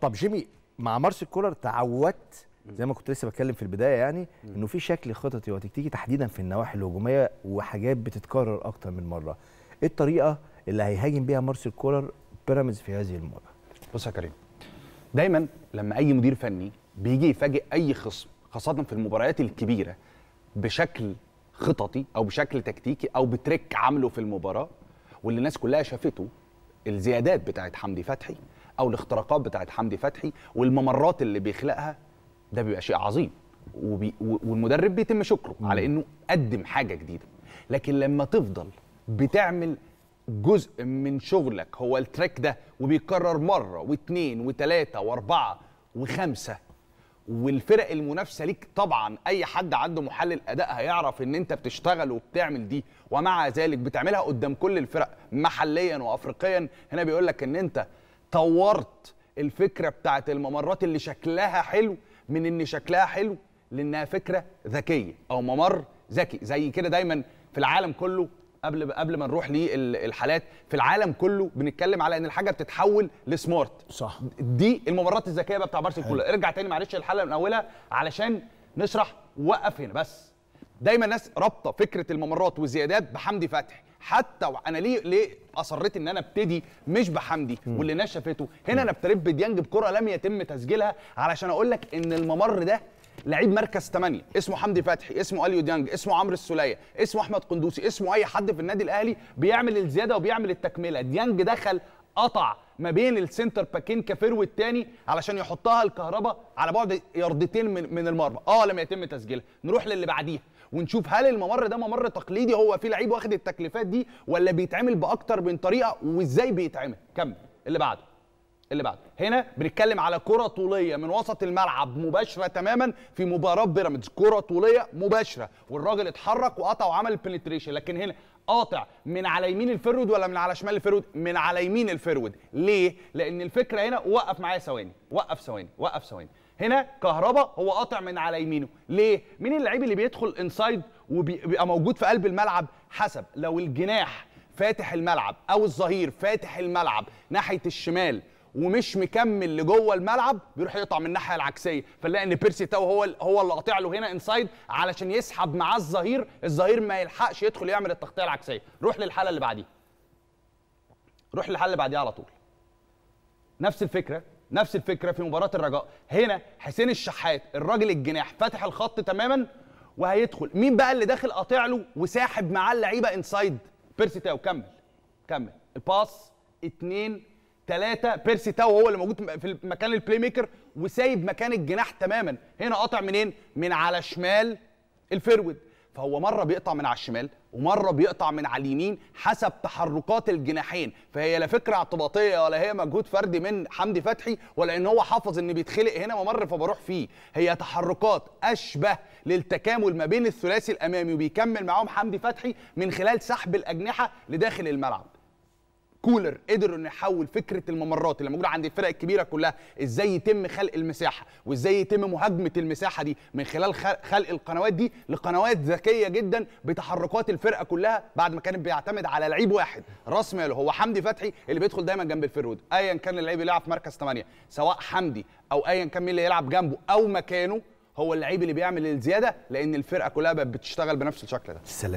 طب جيمي مع مارسيل كولر تعودت زي ما كنت لسه بتكلم في البدايه يعني انه في شكل خططي وتكتيكي تحديدا في النواحي الهجوميه وحاجات بتتكرر اكتر من مره ايه الطريقه اللي هيهاجم بيها مارسيل كولر بيراميدز في هذه المره بص يا كريم دايما لما اي مدير فني بيجي يفاجئ اي خصم خاصه في المباريات الكبيره بشكل خططي او بشكل تكتيكي او بتريك عامله في المباراه واللي الناس كلها شافته الزيادات بتاعت حمدي فتحي او الاختراقات بتاعت حمدي فتحي والممرات اللي بيخلقها ده بيبقى شيء عظيم وبي والمدرب بيتم شكره على انه قدم حاجه جديده لكن لما تفضل بتعمل جزء من شغلك هو التراك ده وبيكرر مره واثنين وثلاثه واربعه وخمسه والفرق المنافسه ليك طبعا اي حد عنده محلل اداء هيعرف ان انت بتشتغل وبتعمل دي ومع ذلك بتعملها قدام كل الفرق محليا وافريقيا هنا بيقول لك ان انت طورت الفكره بتاعت الممرات اللي شكلها حلو من ان شكلها حلو لانها فكره ذكيه او ممر ذكي زي كده دايما في العالم كله قبل قبل ما نروح للحالات في العالم كله بنتكلم على ان الحاجه بتتحول لسمارت صح دي الممرات الذكيه بقى بتاع بارسل كلها ارجع تاني معلش الحلقه من اولها علشان نشرح وقف هنا بس دايما الناس رابطه فكره الممرات وزيادات بحمدي فتحي حتى وانا ليه ليه اصريت ان انا ابتدي مش بحمدي واللي الناس شافته هنا انا ابتديت بديانج بكره لم يتم تسجيلها علشان اقول لك ان الممر ده لعيب مركز 8 اسمه حمدي فتحي اسمه اليو ديانج اسمه عمرو السوليه اسمه احمد قندوسي اسمه اي حد في النادي الاهلي بيعمل الزياده وبيعمل التكمله ديانج دخل قطع ما بين السنتر باكين كافير والتاني علشان يحطها الكهرباء على بعد ياردتين من, من المرمى اه لم يتم تسجيلها نروح للي بعديها ونشوف هل الممر ده ممر تقليدي هو فيه لعيب واخد التكليفات دي ولا بيتعمل باكتر من طريقه وازاي بيتعمل كمل اللي بعده اللي بعده هنا بنتكلم على كره طوليه من وسط الملعب مباشره تماما في مباراه بيراميدز كره طوليه مباشره والراجل اتحرك وقطع وعمل البنتريشن لكن هنا قاطع من على يمين الفرود ولا من على شمال الفرود من على يمين الفرود ليه لان الفكره هنا وقف معايا ثواني وقف ثواني وقف ثواني هنا كهربا هو قاطع من على يمينه ليه مين اللعيب اللي بيدخل انسايد وبيبقى موجود في قلب الملعب حسب لو الجناح فاتح الملعب او الظهير فاتح الملعب ناحيه الشمال ومش مكمل لجوه الملعب بيروح يقطع من الناحيه العكسيه فنلاقي ان بيرسي تاو هو هو اللي قاطع له هنا انسايد علشان يسحب معاه الظهير الظهير ما يلحقش يدخل يعمل التغطيه العكسيه روح للحاله اللي بعديها روح للحاله اللي بعديها على طول نفس الفكره نفس الفكره في مباراه الرجاء هنا حسين الشحات الراجل الجناح فاتح الخط تماما وهيدخل مين بقى اللي داخل قاطع له وساحب معاه اللعيبه انسايد بيرسي تاو كمل كمل الباس 2 ثلاثه بيرسي تاو هو اللي موجود في مكان البلاي ميكر وسايب مكان الجناح تماما هنا قاطع منين من على شمال الفيرود فهو مره بيقطع من على الشمال ومره بيقطع من على اليمين حسب تحركات الجناحين فهي لا فكره اعتباطيه ولا هي مجهود فردي من حمدي فتحي ولا ان هو حافظ ان بيتخلق هنا ممر فبروح فيه هي تحركات اشبه للتكامل ما بين الثلاثي الامامي وبيكمل معاهم حمدي فتحي من خلال سحب الاجنحه لداخل الملعب كولر قدروا انه يحول فكره الممرات اللي موجوده عند الفرق الكبيره كلها ازاي يتم خلق المساحه وازاي يتم مهاجمه المساحه دي من خلال خلق القنوات دي لقنوات ذكيه جدا بتحركات الفرقه كلها بعد ما كانت بيعتمد على لعيب واحد راس ماله هو حمدي فتحي اللي بيدخل دايما جنب الفيرود ايا كان اللعيب اللي يلعب في مركز 8 سواء حمدي او ايا كان مين اللي يلعب جنبه او مكانه هو اللعيب اللي بيعمل الزياده لان الفرقه كلها بقت بتشتغل بنفس الشكل ده سلام